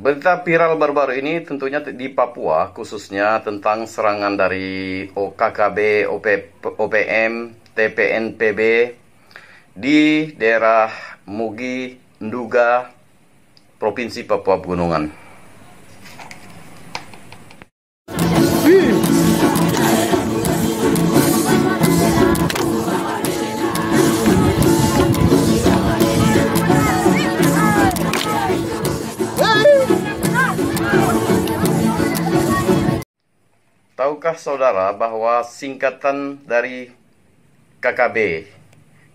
Berita viral baru-baru ini tentunya di Papua, khususnya tentang serangan dari OKKB, OP, OPM, TPNPB di daerah Mugi, Nduga, Provinsi Papua Pegunungan. tahukah saudara bahwa singkatan dari KKB,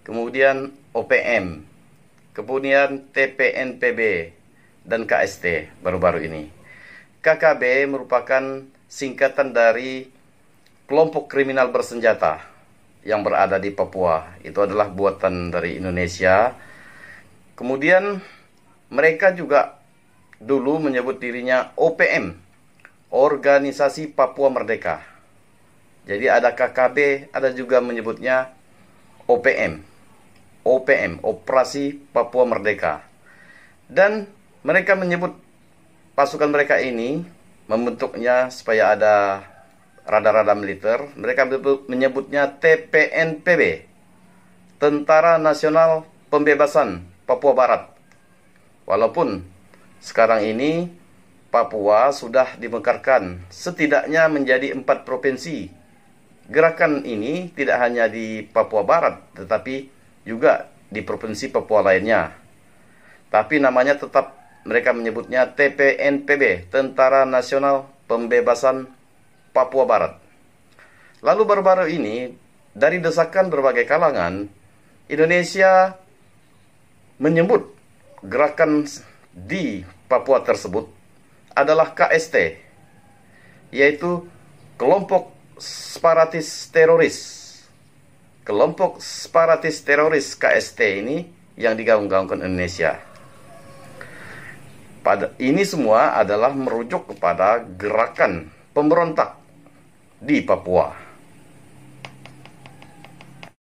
kemudian OPM, kemudian TPNPB, dan KST baru-baru ini. KKB merupakan singkatan dari kelompok kriminal bersenjata yang berada di Papua. Itu adalah buatan dari Indonesia. Kemudian mereka juga dulu menyebut dirinya OPM Organisasi Papua Merdeka. Jadi ada KKB, ada juga menyebutnya OPM. OPM, Operasi Papua Merdeka. Dan mereka menyebut pasukan mereka ini membentuknya supaya ada radar radar militer. Mereka menyebutnya TPNPB, Tentara Nasional Pembebasan Papua Barat. Walaupun sekarang ini Papua sudah dimekarkan setidaknya menjadi empat provinsi. Gerakan ini tidak hanya di Papua Barat, tetapi juga di provinsi Papua lainnya. Tapi namanya tetap mereka menyebutnya TPNPB, Tentara Nasional Pembebasan Papua Barat. Lalu baru-baru ini, dari desakan berbagai kalangan, Indonesia menyebut gerakan di Papua tersebut adalah KST, yaitu kelompok separatis teroris. Kelompok separatis teroris KST ini yang digaung-gaungkan Indonesia. Pada ini semua adalah merujuk kepada gerakan pemberontak di Papua.